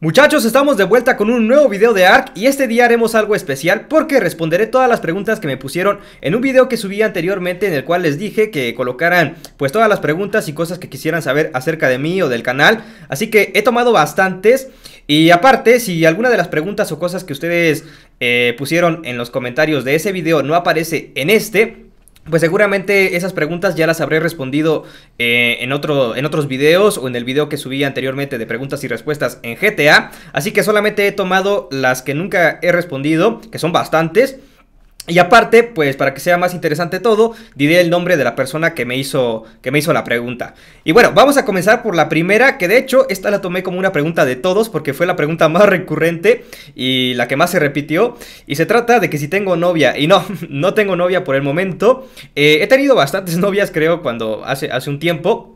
Muchachos, estamos de vuelta con un nuevo video de Arc y este día haremos algo especial porque responderé todas las preguntas que me pusieron en un video que subí anteriormente en el cual les dije que colocaran pues todas las preguntas y cosas que quisieran saber acerca de mí o del canal, así que he tomado bastantes y aparte si alguna de las preguntas o cosas que ustedes eh, pusieron en los comentarios de ese video no aparece en este, pues seguramente esas preguntas ya las habré respondido eh, en, otro, en otros videos o en el video que subí anteriormente de preguntas y respuestas en GTA. Así que solamente he tomado las que nunca he respondido, que son bastantes. Y aparte, pues para que sea más interesante todo, diré el nombre de la persona que me hizo que me hizo la pregunta. Y bueno, vamos a comenzar por la primera, que de hecho esta la tomé como una pregunta de todos porque fue la pregunta más recurrente y la que más se repitió y se trata de que si tengo novia y no, no tengo novia por el momento. Eh, he tenido bastantes novias creo cuando hace hace un tiempo.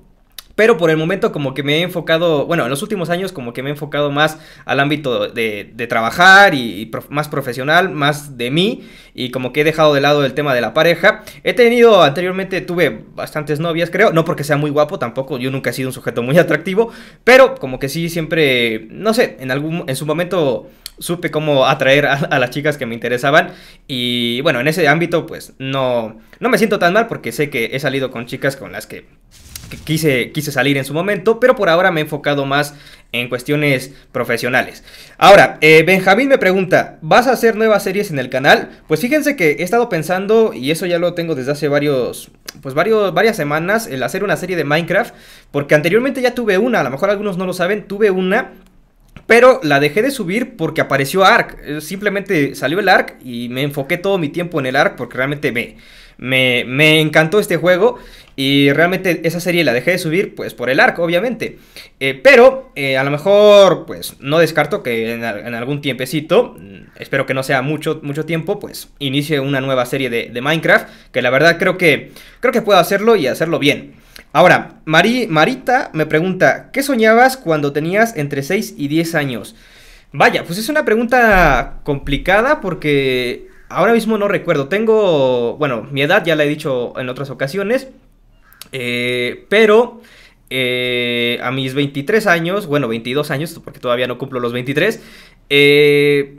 Pero por el momento como que me he enfocado, bueno, en los últimos años como que me he enfocado más al ámbito de, trabajar y, más profesional, más de mí y como que he dejado de lado el tema de la pareja. He tenido anteriormente, tuve bastantes novias creo, no porque sea muy guapo tampoco, yo nunca he sido un sujeto muy atractivo, pero como que sí siempre, no sé, en, algún, en su momento supe cómo atraer a, las chicas que me interesaban y bueno, en ese ámbito pues no, no me siento tan mal porque sé que he salido con chicas con las que quise, quise salir en su momento, pero por ahora me he enfocado más en cuestiones profesionales. Ahora, eh, Benjamín me pregunta, ¿vas a hacer nuevas series en el canal? Pues fíjense que he estado pensando, y eso ya lo tengo desde hace varios, pues varios, varias semanas, el hacer una serie de Minecraft, porque anteriormente ya tuve una, a lo mejor algunos no lo saben, tuve una pero la dejé de subir porque apareció ARC. Eh, simplemente salió el ARC y me enfoqué todo mi tiempo en el ARC porque realmente me, me, encantó este juego y realmente esa serie la dejé de subir pues por el arco, obviamente. Eh, pero eh, a lo mejor pues no descarto que en, algún tiempecito, mm, espero que no sea mucho, mucho tiempo, pues inicie una nueva serie de, Minecraft, que la verdad creo que, creo que puedo hacerlo y hacerlo bien. Ahora, Marita me pregunta, ¿qué soñabas cuando tenías entre 6 y 10 años? Vaya, pues es una pregunta complicada porque ahora mismo no recuerdo. Tengo, bueno, mi edad ya la he dicho en otras ocasiones. Eh, pero eh, a mis 23 años, bueno, 22 años, porque todavía no cumplo los 23, eh,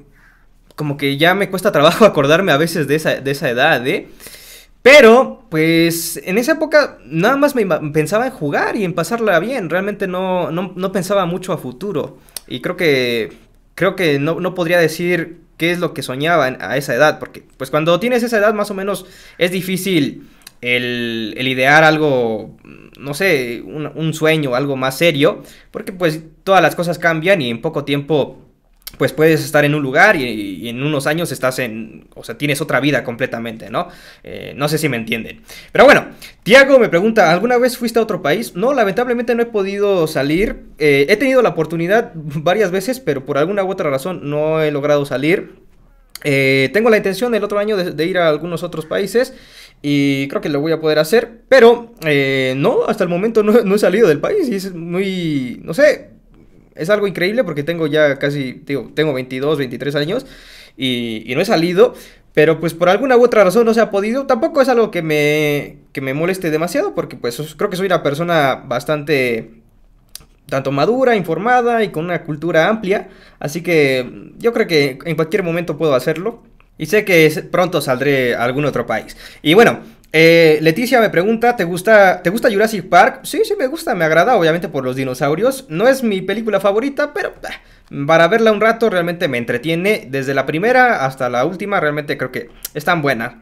como que ya me cuesta trabajo acordarme a veces de esa, edad, ¿eh? Pero, pues, en esa época nada más me pensaba en jugar y en pasarla bien. Realmente no, pensaba mucho a futuro. Y creo que, creo que no, no podría decir qué es lo que soñaban a esa edad, porque pues cuando tienes esa edad más o menos es difícil el, el idear algo, no sé, un, un, sueño, algo más serio, porque pues todas las cosas cambian y en poco tiempo pues puedes estar en un lugar y, en unos años estás en, o sea, tienes otra vida completamente, ¿no? Eh, no sé si me entienden. Pero bueno, Tiago me pregunta, ¿alguna vez fuiste a otro país? No, lamentablemente no he podido salir. Eh, he tenido la oportunidad varias veces, pero por alguna u otra razón no he logrado salir. Eh, tengo la intención el otro año de, ir a algunos otros países y creo que lo voy a poder hacer, pero no, hasta el momento no he salido del país y es muy, no sé, es algo increíble porque tengo ya casi, digo, tengo 22, 23 años y, no he salido, pero pues por alguna u otra razón no se ha podido. Tampoco es algo que me, que me moleste demasiado porque pues creo que soy una persona bastante tanto madura, informada y con una cultura amplia. Así que yo creo que en cualquier momento puedo hacerlo. Y sé que pronto saldré a algún otro país. Y bueno, eh, Leticia me pregunta, ¿te gusta, ¿te gusta Jurassic Park? Sí, sí, me gusta, me agrada, obviamente por los dinosaurios. No es mi película favorita, pero para verla un rato realmente me entretiene. Desde la primera hasta la última realmente creo que es tan buena.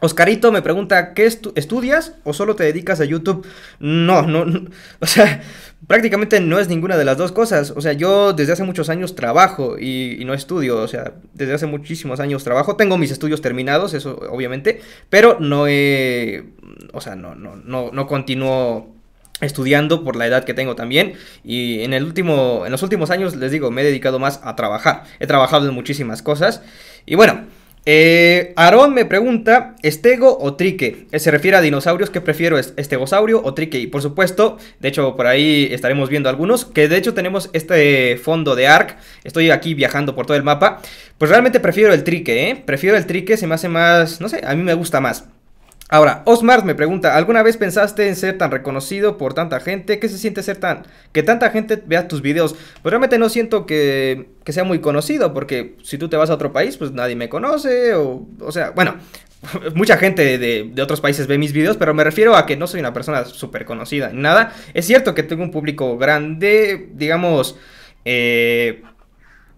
Oscarito me pregunta, ¿qué estudias o solo te dedicas a YouTube? No, no, o sea, prácticamente no es ninguna de las dos cosas. O sea, yo desde hace muchos años trabajo y, no estudio, o sea, desde hace muchísimos años trabajo. Tengo mis estudios terminados, eso obviamente, pero no he, o sea, no, no, no, no continúo estudiando por la edad que tengo también y en el último en los últimos años les digo me he dedicado más a trabajar he trabajado en muchísimas cosas y bueno eh, Aarón me pregunta, ¿estego o trique? se refiere a dinosaurios, ¿qué prefiero? Es ¿Estegosaurio o trique? Y por supuesto, de hecho por ahí estaremos viendo algunos, que de hecho tenemos este fondo de ARC, estoy aquí viajando por todo el mapa, pues realmente prefiero el trique, ¿eh? Prefiero el trique, se me hace más, no sé, a mí me gusta más. Ahora, Osmar me pregunta, ¿alguna vez pensaste en ser tan reconocido por tanta gente? ¿Qué se siente ser tan... que tanta gente vea tus videos? Pues realmente no siento que, que sea muy conocido, porque si tú te vas a otro país, pues nadie me conoce, o, sea, bueno, mucha gente de, de, otros países ve mis videos, pero me refiero a que no soy una persona súper conocida, nada. Es cierto que tengo un público grande, digamos, eh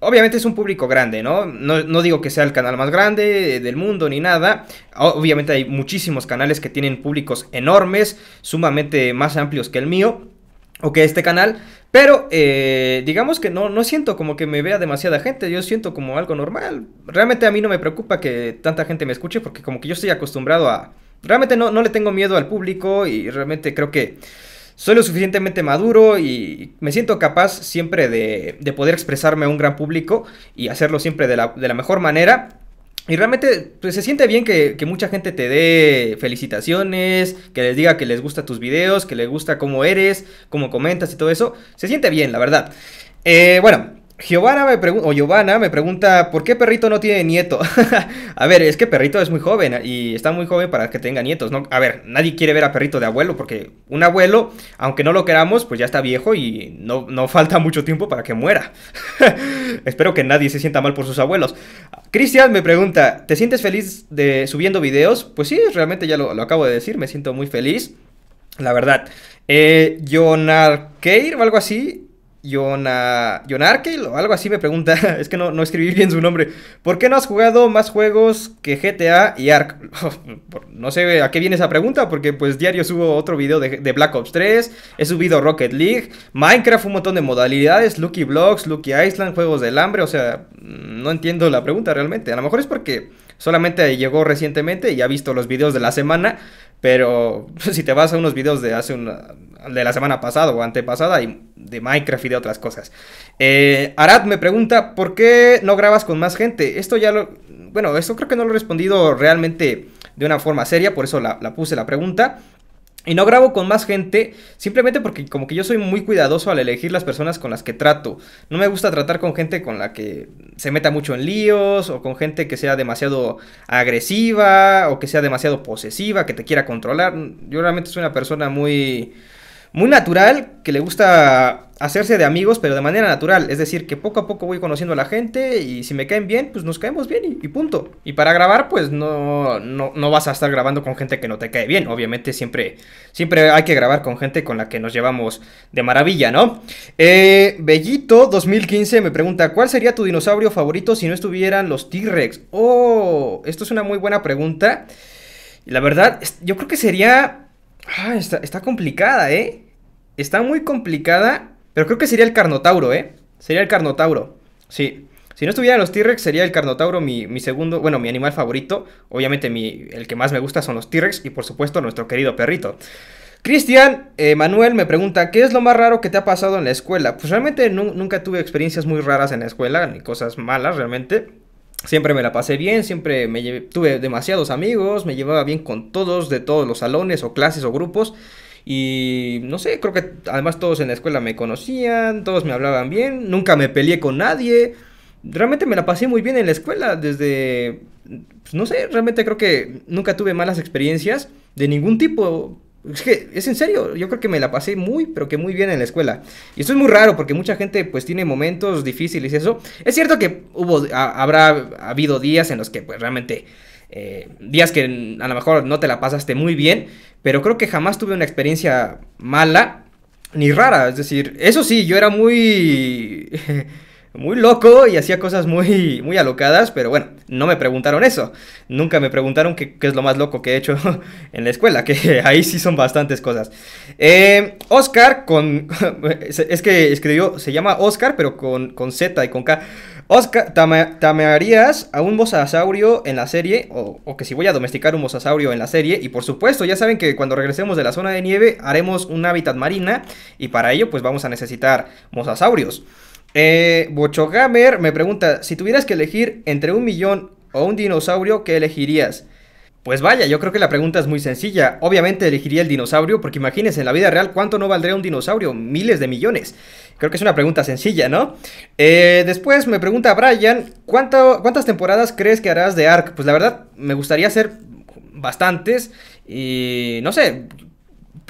obviamente es un público grande, ¿no? ¿no? digo que sea el canal más grande eh, del mundo ni nada. Obviamente hay muchísimos canales que tienen públicos enormes, sumamente más amplios que el mío o que este canal. Pero eh, digamos que no, no siento como que me vea demasiada gente, yo siento como algo normal. Realmente a mí no me preocupa que tanta gente me escuche porque como que yo estoy acostumbrado a... Realmente no, no le tengo miedo al público y realmente creo que soy lo suficientemente maduro y me siento capaz siempre de, poder expresarme a un gran público y hacerlo siempre de la, mejor manera. Y realmente pues, se siente bien que, mucha gente te dé felicitaciones, que les diga que les gusta tus videos, que les gusta cómo eres, cómo comentas y todo eso. Se siente bien, la verdad. Eh, bueno, Giovanna me pregunta, o me pregunta, ¿por qué perrito no tiene nieto? a ver, es que perrito es muy joven y está muy joven para que tenga nietos, ¿no? A ver, nadie quiere ver a perrito de abuelo porque un abuelo, aunque no lo queramos, pues ya está viejo y no, falta mucho tiempo para que muera. Espero que nadie se sienta mal por sus abuelos. Cristian me pregunta, ¿te sientes feliz de subiendo videos? Pues sí, realmente ya lo, acabo de decir, me siento muy feliz. La verdad, eh, Jonar o algo así, Yona, Yona o algo así me pregunta, es que no, no, escribí bien su nombre, ¿por qué no has jugado más juegos que GTA y Ark? Oh, no sé a qué viene esa pregunta, porque pues diario subo otro video de, de, Black Ops 3, he subido Rocket League, Minecraft, un montón de modalidades, Lucky Blocks, Lucky Island, Juegos del Hambre, o sea, no entiendo la pregunta realmente, a lo mejor es porque solamente llegó recientemente y ha visto los videos de la semana, pero si te vas a unos videos de hace de la semana pasada o antepasada y de Minecraft y de otras cosas. Eh, Arad me pregunta, ¿por qué no grabas con más gente? Esto ya lo... Bueno, esto creo que no lo he respondido realmente de una forma seria, por eso la puse la pregunta. Y no grabo con más gente simplemente porque como que yo soy muy cuidadoso al elegir las personas con las que trato. No me gusta tratar con gente con la que se meta mucho en líos o con gente que sea demasiado agresiva o que sea demasiado posesiva, que te quiera controlar. Yo realmente soy una persona muy muy natural, que le gusta hacerse de amigos, pero de manera natural. Es decir, que poco a poco voy conociendo a la gente y si me caen bien, pues nos caemos bien y, punto. Y para grabar, pues no, no, no, vas a estar grabando con gente que no te cae bien. Obviamente siempre, siempre hay que grabar con gente con la que nos llevamos de maravilla, ¿no? Eh, Bellito 2015 me pregunta, ¿cuál sería tu dinosaurio favorito si no estuvieran los T-Rex? Oh, esto es una muy buena pregunta. La verdad, yo creo que sería Ah, está, complicada, ¿eh? Está muy complicada, pero creo que sería el Carnotauro, ¿eh? Sería el Carnotauro, sí. Si no estuviera los T-Rex, sería el Carnotauro mi, mi, segundo, bueno, mi animal favorito. Obviamente el que más me gusta son los T-Rex y por supuesto nuestro querido perrito. Cristian eh, Manuel me pregunta, ¿qué es lo más raro que te ha pasado en la escuela? Pues realmente nunca tuve experiencias muy raras en la escuela, ni cosas malas realmente. Siempre me la pasé bien, siempre me tuve demasiados amigos, me llevaba bien con todos, de todos los salones o clases o grupos. Y no sé, creo que además todos en la escuela me conocían, todos me hablaban bien, nunca me peleé con nadie. Realmente me la pasé muy bien en la escuela, desde, pues, no sé, realmente creo que nunca tuve malas experiencias de ningún tipo. Es que, es en serio, yo creo que me la pasé muy, pero que muy bien en la escuela. Y esto es muy raro porque mucha gente pues tiene momentos difíciles y eso. Es cierto que hubo, habrá habido días en los que pues realmente, eh, días que a lo mejor no te la pasaste muy bien, pero creo que jamás tuve una experiencia mala ni rara. Es decir, eso sí, yo era muy muy loco y hacía cosas muy, muy alocadas, pero bueno, no me preguntaron eso. Nunca me preguntaron qué, es lo más loco que he hecho en la escuela, que ahí sí son bastantes cosas. Eh, Oscar con... es que escribió, se llama Oscar, pero con, con Z y con K. Oscar, ¿tamearías a un mosasaurio en la serie? O, o, que si voy a domesticar un mosasaurio en la serie. Y por supuesto, ya saben que cuando regresemos de la zona de nieve haremos un hábitat marina y para ello pues vamos a necesitar mosasaurios. Eh, Bochogamer me pregunta, si tuvieras que elegir entre un millón o un dinosaurio, ¿qué elegirías? Pues vaya, yo creo que la pregunta es muy sencilla. Obviamente elegiría el dinosaurio, porque imagínense, en la vida real, ¿cuánto no valdría un dinosaurio? Miles de millones. Creo que es una pregunta sencilla, ¿no? Eh, después me pregunta Brian, ¿cuántas temporadas crees que harás de ARK? Pues la verdad, me gustaría hacer bastantes. Y no sé,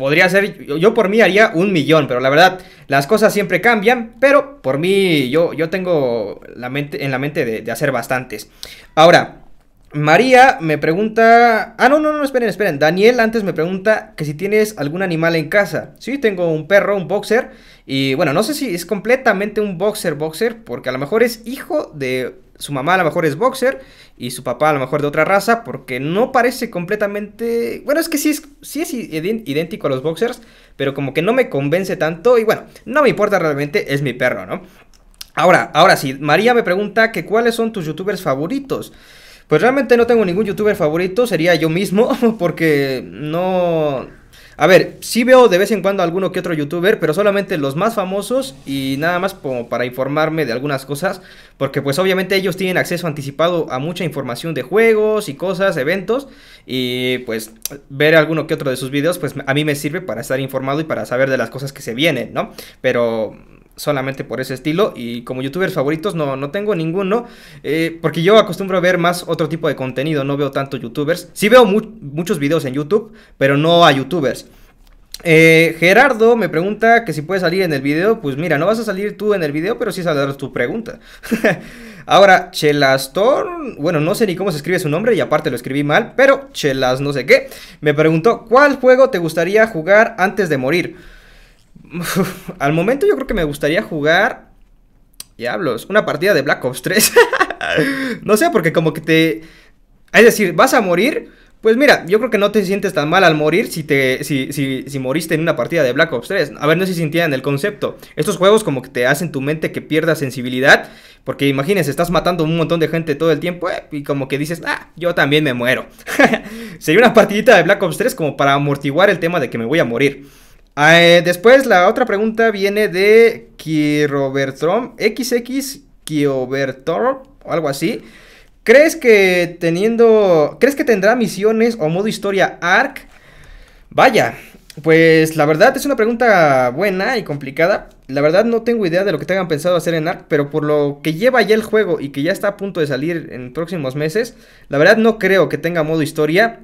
podría ser, yo, por mí haría un millón, pero la verdad, las cosas siempre cambian, pero por mí yo, yo tengo la mente, en la mente de, de hacer bastantes. Ahora, María me pregunta. Ah, no, no, no, esperen, esperen. Daniel antes me pregunta que si tienes algún animal en casa. Sí, tengo un perro, un boxer. Y bueno, no sé si es completamente un boxer, boxer, porque a lo mejor es hijo de su mamá a lo mejor es boxer y su papá a lo mejor de otra raza, porque no parece completamente... Bueno, es que sí es, sí es idéntico a los boxers, pero como que no me convence tanto y bueno, no me importa realmente, es mi perro, ¿no? Ahora, ahora sí, María me pregunta que cuáles son tus youtubers favoritos. Pues realmente no tengo ningún youtuber favorito, sería yo mismo, porque no, a ver, sí veo de vez en cuando alguno que otro youtuber, pero solamente los más famosos y nada más como para informarme de algunas cosas, porque pues obviamente ellos tienen acceso anticipado a mucha información de juegos y cosas, eventos, y pues ver alguno que otro de sus videos, pues a mí me sirve para estar informado y para saber de las cosas que se vienen, ¿no? Pero solamente por ese estilo. Y como youtubers favoritos no, no tengo ninguno. Eh, porque yo acostumbro a ver más otro tipo de contenido. No veo tanto youtubers. Sí veo muchos videos en YouTube, pero no a youtubers. Eh, Gerardo me pregunta que si puede salir en el video. Pues mira, no vas a salir tú en el video, pero sí saldrás tu pregunta. Ahora, Chelastor, bueno, no sé ni cómo se escribe su nombre y aparte lo escribí mal, pero Chelas no sé qué, me preguntó, ¿cuál juego te gustaría jugar antes de morir? al momento yo creo que me gustaría jugar... Diablos, una partida de Black Ops 3. no sé, porque como que te... Es decir, vas a morir, pues mira, yo creo que no te sientes tan mal al morir si te si, si, moriste en una partida de Black Ops 3. A ver, no sé si en el concepto. Estos juegos como que te hacen tu mente que pierda sensibilidad. Porque imagínense, estás matando un montón de gente todo el tiempo eh, y como que dices, ah, yo también me muero. Sería una partidita de Black Ops 3 como para amortiguar el tema de que me voy a morir. Ah, eh, después la otra pregunta viene de Kirobertrom, XX Kiobertrom, o algo así. ¿Crees que teniendo, crees que tendrá misiones o modo historia ARC? Vaya, pues la verdad es una pregunta buena y complicada. La verdad no tengo idea de lo que tengan pensado hacer en ARC, pero por lo que lleva ya el juego y que ya está a punto de salir en próximos meses, la verdad no creo que tenga modo historia.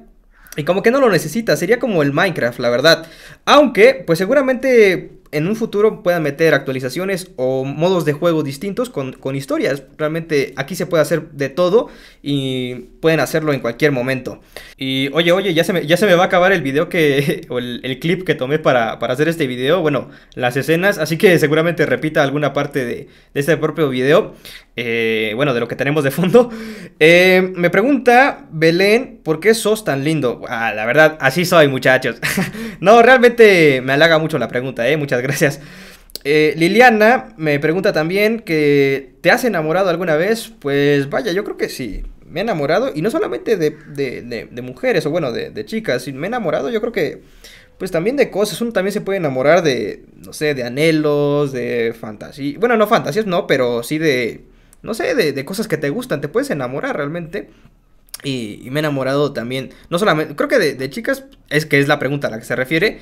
Y como que no lo necesita, sería como el Minecraft, la verdad. Aunque, pues seguramente en un futuro puedan meter actualizaciones o modos de juego distintos con, historias. Realmente aquí se puede hacer de todo y pueden hacerlo en cualquier momento. Y oye, oye, ya se me, ya se me va a acabar el video que, o el, clip que tomé para, hacer este video. Bueno, las escenas, así que seguramente repita alguna parte de, este propio video. Eh, bueno, de lo que tenemos de fondo. Eh, me pregunta Belén ¿por qué sos tan lindo? Ah, la verdad, así soy, muchachos. no, realmente me halaga mucho la pregunta, ¿eh? Muchas gracias. Eh, Liliana me pregunta también que ¿te has enamorado alguna vez? Pues vaya, yo creo que sí. Me he enamorado, y no solamente de, mujeres, o bueno, de, chicas, me he enamorado, yo creo que, pues también de cosas. Uno también se puede enamorar de, no sé, de anhelos, de fantasía. Bueno, no fantasías, no, pero sí de, no sé, de cosas que te gustan. Te puedes enamorar realmente. Y, me he enamorado también, no solamente, creo que de, chicas, es que es la pregunta a la que se refiere.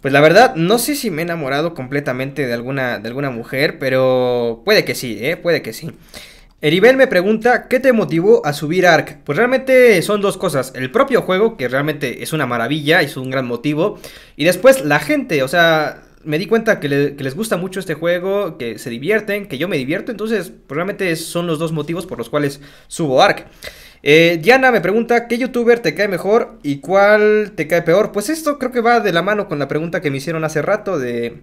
Pues la verdad, no sé si me he enamorado completamente de alguna, de alguna mujer, pero puede que sí, ¿eh? Puede que sí. Eribel me pregunta, ¿qué te motivó a subir Ark? Pues realmente son dos cosas, el propio juego, que realmente es una maravilla, es un gran motivo, y después la gente, o sea, me di cuenta que, les gusta mucho este juego, que se divierten, que yo me divierto, entonces pues realmente son los dos motivos por los cuales subo Ark. Eh, Diana me pregunta, ¿qué youtuber te cae mejor y cuál te cae peor? Pues esto creo que va de la mano con la pregunta que me hicieron hace rato de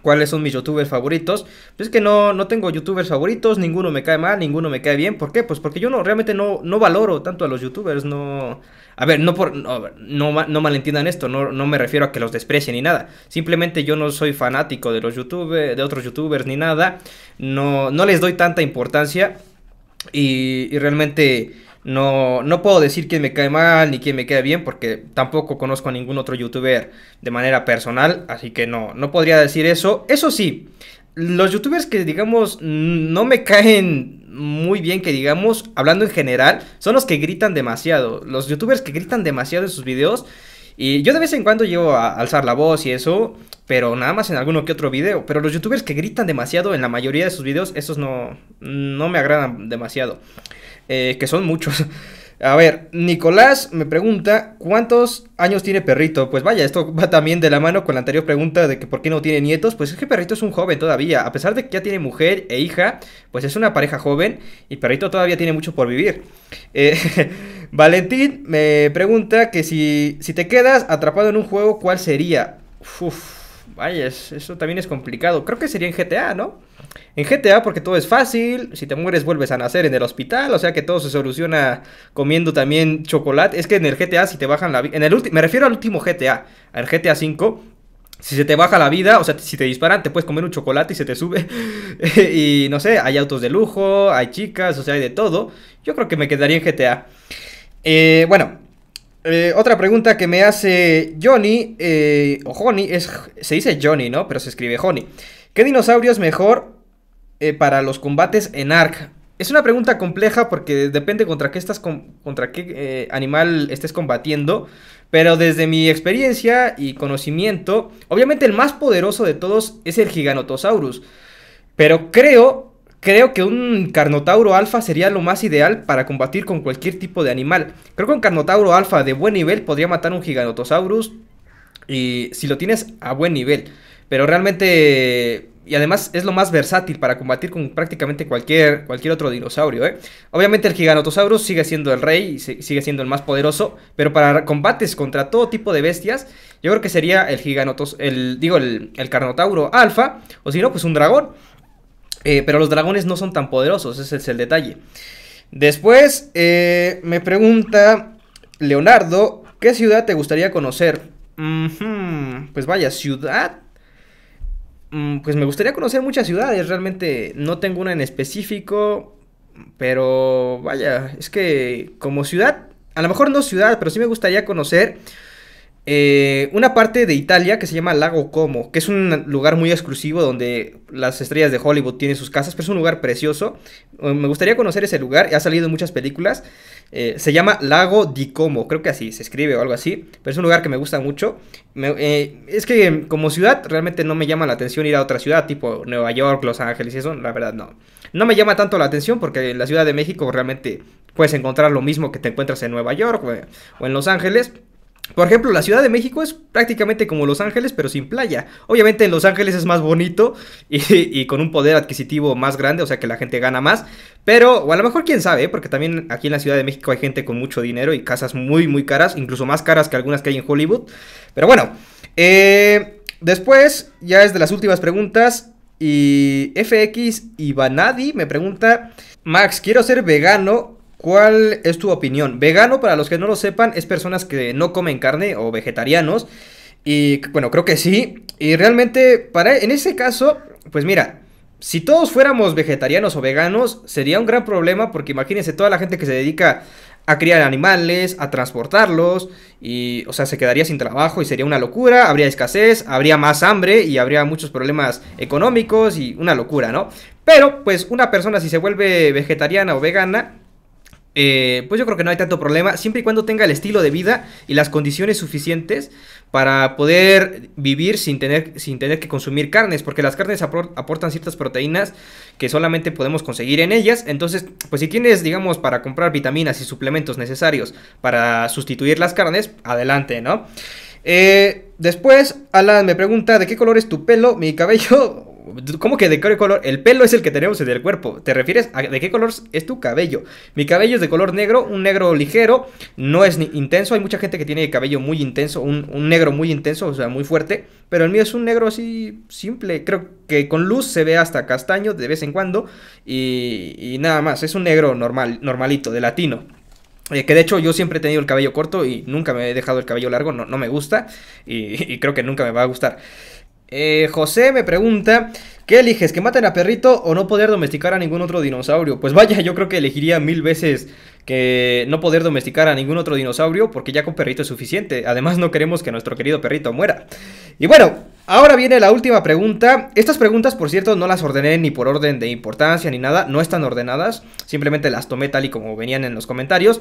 cuáles son mis youtubers favoritos. Pues es que no, no tengo youtubers favoritos, ninguno me cae mal, ninguno me cae bien. ¿Por qué? Pues porque yo no, realmente no, no valoro tanto a los youtubers, no... A ver, no, por, no, malentiendan esto, no, me refiero a que los desprecien ni nada. Simplemente yo no soy fanático de los youtubers, de otros youtubers ni nada. No, no les doy tanta importancia y, y realmente no, no puedo decir quién me cae mal ni quién me queda bien porque tampoco conozco a ningún otro youtuber de manera personal, así que no, no podría decir eso. Eso sí, los youtubers que digamos no me caen muy bien, que digamos, hablando en general, son los que gritan demasiado. Los youtubers que gritan demasiado en sus videos. Y yo de vez en cuando llevo a alzar la voz y eso, pero nada más en alguno que otro video. Pero los youtubers que gritan demasiado en la mayoría de sus videos, esos no, no me agradan demasiado. Eh, que son muchos. A ver, Nicolás me pregunta, ¿cuántos años tiene Perrito? Pues vaya, esto va también de la mano con la anterior pregunta de que por qué no tiene nietos. Pues es que Perrito es un joven todavía, a pesar de que ya tiene mujer e hija, pues es una pareja joven y Perrito todavía tiene mucho por vivir. Eh, Valentín me pregunta que si, si te quedas atrapado en un juego, ¿cuál sería? Uf ay, eso también es complicado. Creo que sería en GTA, ¿no? En GTA porque todo es fácil, si te mueres vuelves a nacer en el hospital, o sea que todo se soluciona comiendo también chocolate. Es que en el GTA si te bajan la vida, en el me refiero al último GTA, al GTA 5, si se te baja la vida, o sea, si te disparan, te puedes comer un chocolate y se te sube. y no sé, hay autos de lujo, hay chicas, o sea, hay de todo. Yo creo que me quedaría en GTA. Eh, bueno, eh, otra pregunta que me hace Johnny, eh, o Johnny, es, se dice Johnny, ¿no? Pero se escribe Johnny. ¿Qué dinosaurio es mejor eh, para los combates en Ark? Es una pregunta compleja porque depende contra qué, estás contra qué animal estés combatiendo. Pero desde mi experiencia y conocimiento, obviamente el más poderoso de todos es el Giganotosaurus. Pero creo Creo que un Carnotauro alfa sería lo más ideal para combatir con cualquier tipo de animal. Creo que un Carnotauro alfa de buen nivel podría matar un Giganotosaurus y si lo tienes a buen nivel. Pero realmente y además es lo más versátil para combatir con prácticamente cualquier, cualquier otro dinosaurio. ¿eh? Obviamente el Giganotosaurus sigue siendo el rey y sigue siendo el más poderoso, pero para combates contra todo tipo de bestias, yo creo que sería el Giganotosaurus, el, digo, el, el Carnotauro alfa, o si no, pues un dragón. Eh, pero los dragones no son tan poderosos, ese es el detalle. Después eh, me pregunta Leonardo, ¿qué ciudad te gustaría conocer? pues vaya, ciudad. Mm, pues me gustaría conocer muchas ciudades, realmente no tengo una en específico, pero vaya, es que como ciudad, a lo mejor no ciudad, pero sí me gustaría conocer eh, una parte de Italia que se llama Lago Como, que es un lugar muy exclusivo donde las estrellas de Hollywood tienen sus casas, pero es un lugar precioso. Eh, me gustaría conocer ese lugar, ha salido en muchas películas. Eh, se llama Lago di Como, creo que así se escribe o algo así, pero es un lugar que me gusta mucho. es que como ciudad realmente no me llama la atención ir a otra ciudad, tipo Nueva York, Los Ángeles y eso, la verdad no. No me llama tanto la atención porque en la Ciudad de México realmente puedes encontrar lo mismo que te encuentras en Nueva York o en Los Ángeles. Por ejemplo, la Ciudad de México es prácticamente como Los Ángeles, pero sin playa. Obviamente en Los Ángeles es más bonito y, con un poder adquisitivo más grande, o sea que la gente gana más. Pero, o a lo mejor quién sabe, porque también aquí en la Ciudad de México hay gente con mucho dinero y casas muy, muy caras, incluso más caras que algunas que hay en Hollywood. Pero bueno, eh, después ya es de las últimas preguntas. Y FX Ibanadi me pregunta, Max, quiero ser vegano ¿Cuál es tu opinión? Vegano, para los que no lo sepan, es personas que no comen carne o vegetarianos. Y bueno, creo que sí. Y realmente, para, en ese caso, pues mira, si todos fuéramos vegetarianos o veganos, sería un gran problema porque imagínense toda la gente que se dedica a criar animales, a transportarlos, y, o sea, se quedaría sin trabajo y sería una locura, habría escasez, habría más hambre y habría muchos problemas económicos y una locura, ¿no? Pero, pues, una persona si se vuelve vegetariana o vegana, eh, pues yo creo que no hay tanto problema, siempre y cuando tenga el estilo de vida y las condiciones suficientes para poder vivir sin tener, sin tener que consumir carnes, porque las carnes aportan ciertas proteínas que solamente podemos conseguir en ellas, entonces pues si tienes digamos para comprar vitaminas y suplementos necesarios para sustituir las carnes, adelante, ¿no? Eh, después Alan me pregunta de qué color es tu pelo, mi cabello, ¿Cómo que de qué color? El pelo es el que tenemos en el cuerpo. ¿Te refieres a de qué color es tu cabello? Mi cabello es de color negro, un negro ligero, no es ni intenso. Hay mucha gente que tiene cabello muy intenso, un, negro muy intenso, o sea, muy fuerte. Pero el mío es un negro así simple. Creo que con luz se ve hasta castaño de vez en cuando. Y, nada más, es un negro normal, normalito, de latino. Eh, que de hecho yo siempre he tenido el cabello corto y nunca me he dejado el cabello largo, no, me gusta y creo que nunca me va a gustar. Eh, José me pregunta, ¿qué eliges? ¿Que maten a perrito o no poder domesticar a ningún otro dinosaurio? Pues vaya, yo creo que elegiría mil veces que no poder domesticar a ningún otro dinosaurio porque ya con perrito es suficiente. Además no queremos que nuestro querido perrito muera. Y bueno, ahora viene la última pregunta. Estas preguntas, por cierto, no las ordené ni por orden de importancia ni nada, no están ordenadas, simplemente las tomé tal y como venían en los comentarios.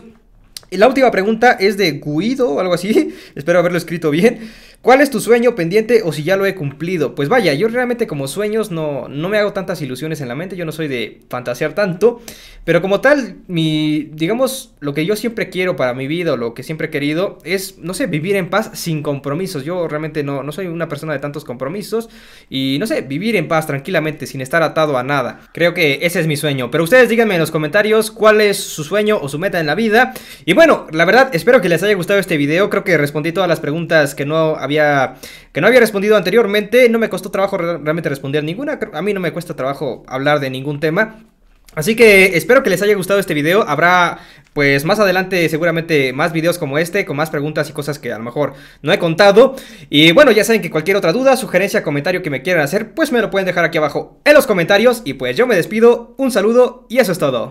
La última pregunta es de Guido o algo así. Espero haberlo escrito bien. ¿Cuál es tu sueño pendiente o si ya lo he cumplido? Pues vaya, yo realmente como sueños no, no me hago tantas ilusiones en la mente. Yo no soy de fantasear tanto. Pero como tal, mi, digamos, lo que yo siempre quiero para mi vida o lo que siempre he querido es, no sé, vivir en paz sin compromisos. Yo realmente no, no soy una persona de tantos compromisos. Y no sé, vivir en paz tranquilamente sin estar atado a nada. Creo que ese es mi sueño. Pero ustedes díganme en los comentarios cuál es su sueño o su meta en la vida. Y bueno, la verdad, espero que les haya gustado este video. Creo que respondí todas las preguntas que no había, que no había respondido anteriormente. No me costó trabajo realmente responder ninguna. A mí no me cuesta trabajo hablar de ningún tema. Así que espero que les haya gustado este video. Habrá pues más adelante seguramente más videos como este, con más preguntas y cosas que a lo mejor no he contado. Y bueno, ya saben que cualquier otra duda, sugerencia, comentario que me quieran hacer, pues me lo pueden dejar aquí abajo en los comentarios. Y pues yo me despido, un saludo y eso es todo.